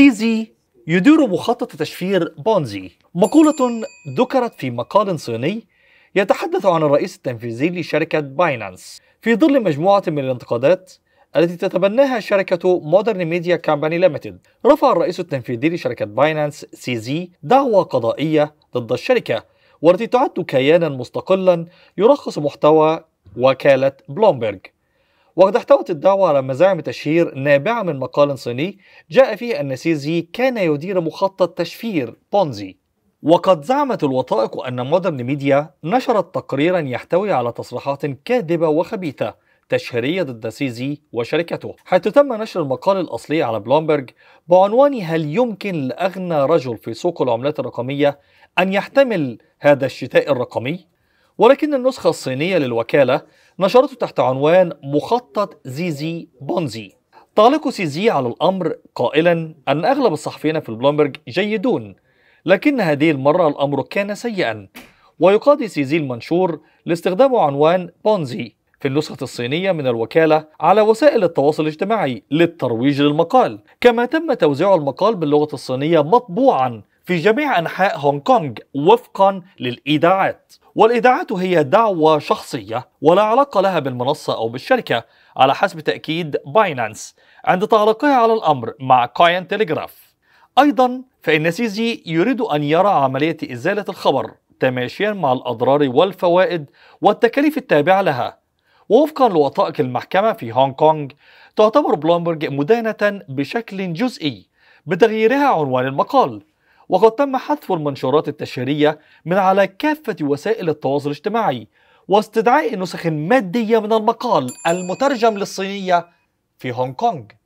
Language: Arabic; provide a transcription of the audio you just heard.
سيزي يدير مخطط تشفير بونزي مقولة ذكرت في مقال صيني يتحدث عن الرئيس التنفيذي لشركة باينانس في ظل مجموعة من الانتقادات التي تتبناها شركة مودرن ميديا كامباني ليمتد رفع الرئيس التنفيذي لشركة باينانس سيزي دعوى قضائية ضد الشركة والتي تعد كيانا مستقلا يرخص محتوى وكالة بلومبرج وقد احتوت الدعوة على مزاعم تشهير نابعة من مقال صيني جاء فيه أن سيزي كان يدير مخطط تشفير بونزي وقد زعمت الوثائق أن مودرن ميديا نشرت تقريرا يحتوي على تصريحات كاذبة وخبيثة تشهيرية ضد سيزي وشركته حيث تم نشر المقال الأصلي على بلومبرج بعنوان هل يمكن لأغنى رجل في سوق العملات الرقمية أن يحتمل هذا الشتاء الرقمي؟ ولكن النسخة الصينية للوكالة نشرته تحت عنوان مخطط زيزي بونزي تعليق سيزي على الأمر قائلا أن أغلب الصحفيين في البلومبرج جيدون لكن هذه المرة الأمر كان سيئا ويقاضي سيزي المنشور لاستخدام عنوان بونزي في النسخة الصينية من الوكالة على وسائل التواصل الاجتماعي للترويج للمقال كما تم توزيع المقال باللغة الصينية مطبوعا في جميع أنحاء هونغ كونغ وفقا للإيداعات والإيداعات هي دعوة شخصية ولا علاقة لها بالمنصة أو بالشركة على حسب تأكيد باينانس عند تعليقها على الأمر مع كاين تيليغراف أيضا فإن سيزي يريد أن يرى عملية إزالة الخبر تماشيا مع الأضرار والفوائد والتكاليف التابعة لها ووفقا لوثائق المحكمة في هونغ كونغ تعتبر بلومبرج مدانة بشكل جزئي بتغييرها عنوان المقال وقد تم حذف المنشورات التشهيرية من على كافة وسائل التواصل الاجتماعي واستدعاء نسخ مادية من المقال المترجم للصينية في هونغ كونغ